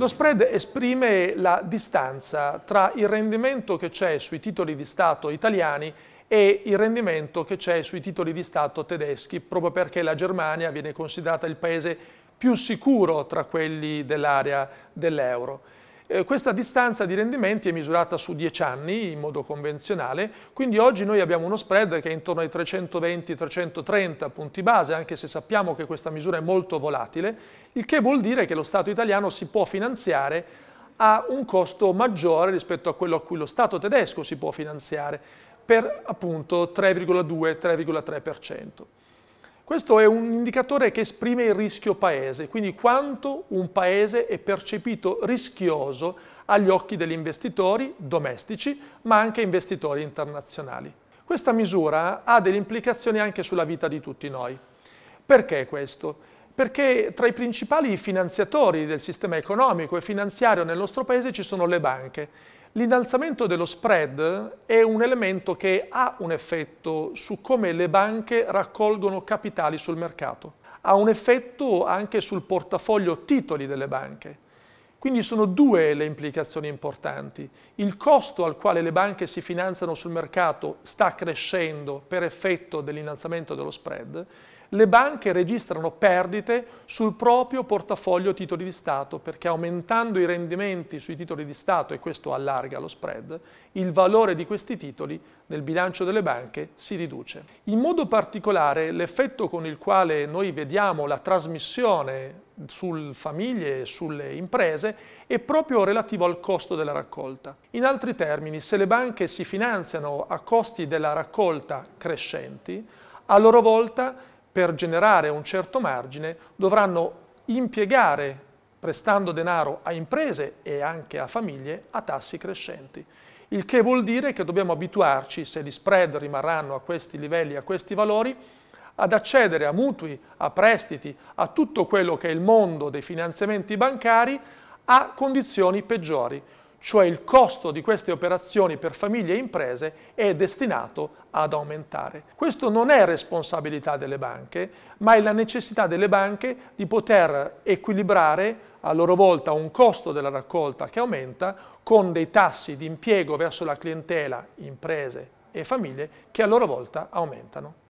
Lo spread esprime la distanza tra il rendimento che c'è sui titoli di Stato italiani e il rendimento che c'è sui titoli di Stato tedeschi, proprio perché la Germania viene considerata il paese più sicuro tra quelli dell'area dell'euro. Eh, questa distanza di rendimenti è misurata su 10 anni in modo convenzionale, quindi oggi noi abbiamo uno spread che è intorno ai 320-330 punti base, anche se sappiamo che questa misura è molto volatile, il che vuol dire che lo Stato italiano si può finanziare a un costo maggiore rispetto a quello a cui lo Stato tedesco si può finanziare, per appunto 3,2-3,3%. Questo è un indicatore che esprime il rischio paese, quindi quanto un paese è percepito rischioso agli occhi degli investitori domestici, ma anche investitori internazionali. Questa misura ha delle implicazioni anche sulla vita di tutti noi. Perché questo? perché tra i principali finanziatori del sistema economico e finanziario nel nostro paese ci sono le banche. L'innalzamento dello spread è un elemento che ha un effetto su come le banche raccolgono capitali sul mercato. Ha un effetto anche sul portafoglio titoli delle banche. Quindi sono due le implicazioni importanti. Il costo al quale le banche si finanziano sul mercato sta crescendo per effetto dell'innalzamento dello spread, le banche registrano perdite sul proprio portafoglio titoli di Stato perché aumentando i rendimenti sui titoli di Stato, e questo allarga lo spread, il valore di questi titoli nel bilancio delle banche si riduce. In modo particolare l'effetto con il quale noi vediamo la trasmissione sulle famiglie e sulle imprese è proprio relativo al costo della raccolta. In altri termini, se le banche si finanziano a costi della raccolta crescenti, a loro volta per generare un certo margine dovranno impiegare, prestando denaro a imprese e anche a famiglie, a tassi crescenti. Il che vuol dire che dobbiamo abituarci, se gli spread rimarranno a questi livelli, a questi valori, ad accedere a mutui, a prestiti, a tutto quello che è il mondo dei finanziamenti bancari a condizioni peggiori cioè il costo di queste operazioni per famiglie e imprese è destinato ad aumentare. Questo non è responsabilità delle banche, ma è la necessità delle banche di poter equilibrare a loro volta un costo della raccolta che aumenta con dei tassi di impiego verso la clientela, imprese e famiglie che a loro volta aumentano.